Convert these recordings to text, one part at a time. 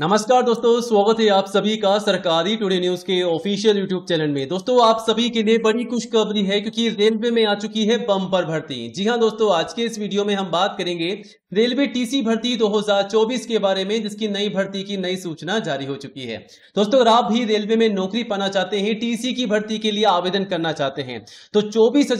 नमस्कार दोस्तों स्वागत है आप सभी का सरकारी टुडे न्यूज के ऑफिशियल यूट्यूब चैनल में दोस्तों आप सभी के लिए बड़ी खुशखबरी है क्योंकि रेलवे में आ चुकी है बम्पर भर्ती जी हां दोस्तों आज के इस वीडियो में हम बात करेंगे रेलवे टीसी भर्ती 2024 के बारे में जिसकी नई भर्ती की नई सूचना जारी हो चुकी है दोस्तों अगर आप भी रेलवे में नौकरी पाना चाहते हैं टीसी की भर्ती के लिए आवेदन करना चाहते हैं तो चौबीस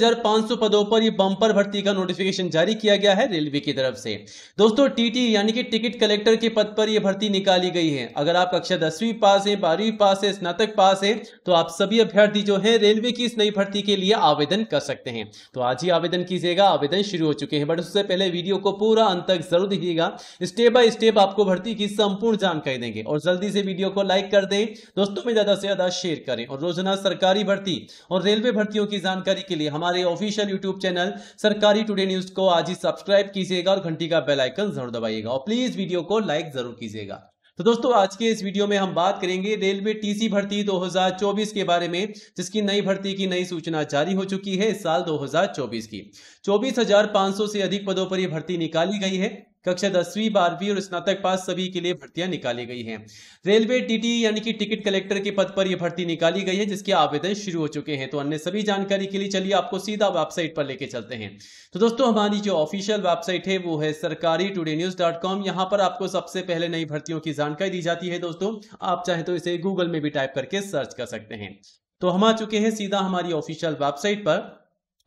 पदों पर यह बम्पर भर्ती का नोटिफिकेशन जारी किया गया है रेलवे की तरफ से दोस्तों टीटी यानी कि टिकट कलेक्टर के पद पर यह भर्ती निकाली दी गई है अगर आप कक्षा दसवीं पास है बारहवीं पास है स्नातक पास है तो आप सभी अभ्यर्थी जो है रेलवे की इस नई भर्ती के लिए आवेदन कर सकते हैं तो आज ही आवेदन कीजिएगा आवेदन शुरू हो चुके हैं बट उससे पहले वीडियो को पूरा अंत तक जरूर दिखिएगा स्टेप बाय स्टेप आपको भर्ती की संपूर्ण जानकारी देंगे और जल्दी से वीडियो को लाइक कर दें दोस्तों में ज्यादा से ज्यादा शेयर करें और रोजाना सरकारी भर्ती और रेलवे भर्तियों की जानकारी के लिए हमारे official YouTube channel Sarkari Today News को आज ही सब्सक्राइब कीजिएगा और घंटी का बेलाइकन जरूर दबाइएगा और प्लीज वीडियो को लाइक जरूर कीजिएगा तो दोस्तों आज के इस वीडियो में हम बात करेंगे रेलवे टीसी भर्ती 2024 के बारे में जिसकी नई भर्ती की नई सूचना जारी हो चुकी है इस साल 2024 की 24,500 से अधिक पदों पर यह भर्ती निकाली गई है कक्षा दसवीं बारहवीं और स्नातक पास सभी के लिए भर्तियां निकाली गई हैं रेलवे टीटी यानी कि टिकट कलेक्टर के पद पर यह भर्ती निकाली गई है जिसके आवेदन शुरू हो चुके हैं तो अन्य सभी जानकारी के लिए चलिए आपको सीधा वेबसाइट पर लेके चलते हैं तो दोस्तों हमारी जो ऑफिशियल वेबसाइट है वो है सरकारी टूडे न्यूज डॉट कॉम यहाँ पर आपको सबसे पहले नई भर्तियों की जानकारी दी जाती है दोस्तों आप चाहे तो इसे गूगल में भी टाइप करके सर्च कर सकते हैं तो हम आ चुके हैं सीधा हमारी ऑफिशियल वेबसाइट पर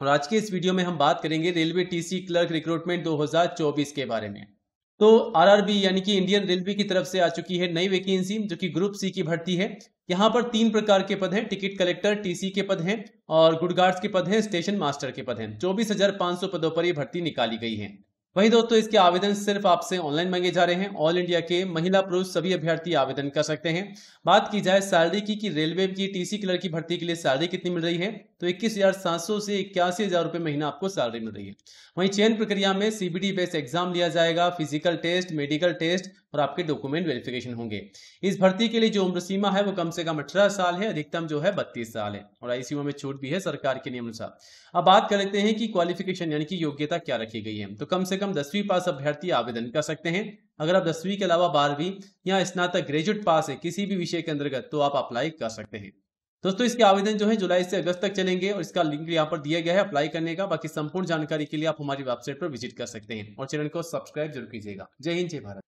और आज के इस वीडियो में हम बात करेंगे रेलवे टीसी क्लर्क रिक्रूटमेंट 2024 के बारे में तो आरआरबी यानी कि इंडियन रेलवे की तरफ से आ चुकी है नई वैकेंसी जो कि ग्रुप सी की भर्ती है यहाँ पर तीन प्रकार के पद हैं टिकट कलेक्टर टीसी के पद हैं और गुडगार्ड्स के पद हैं स्टेशन मास्टर के पद हैं चौबीस हजार पांच सौ पदों पर ये भर्ती निकाली गई है वही दोस्तों इसके आवेदन सिर्फ आपसे ऑनलाइन मांगे जा रहे हैं ऑल इंडिया के महिला पुरुष सभी अभ्यर्थी आवेदन कर सकते हैं बात की जाए सैलरी की कि रेलवे की टीसी क्लर्क की भर्ती के लिए सैलरी कितनी मिल रही है तो इक्कीस हजार सात सौ से इक्यासी हजार रुपए महीना आपको सैलरी मिल रही है वहीं चयन प्रक्रिया में सीबीडी बेस एग्जाम लिया जाएगा फिजिकल टेस्ट मेडिकल टेस्ट और आपके डॉक्यूमेंट वेरिफिकेशन होंगे इस भर्ती के लिए जो उम्र सीमा है वो कम से कम अठारह साल है अधिकतम जो है बत्तीस साल है और आई में छूट भी है सरकार के नियम अनुसार अब बात कर लेते हैं कि क्वालिफिकेशन यानी कि योग्यता क्या रखी गई है तो कम से कम दसवीं पास अभ्यर्थी आवेदन कर सकते हैं अगर आप दसवीं के अलावा बारहवीं या स्नातक ग्रेजुएट पास है किसी भी विषय के अंतर्गत तो आप अप्लाई कर सकते हैं दोस्तों इसके आवेदन जो है जुलाई से अगस्त तक चलेंगे और इसका लिंक यहाँ पर दिया गया है अप्लाई करने का बाकी संपूर्ण जानकारी के लिए आप हमारी वेबसाइट पर विजिट कर सकते हैं और चैनल को सब्सक्राइब जरूर कीजिएगा जय हिंद जय भारत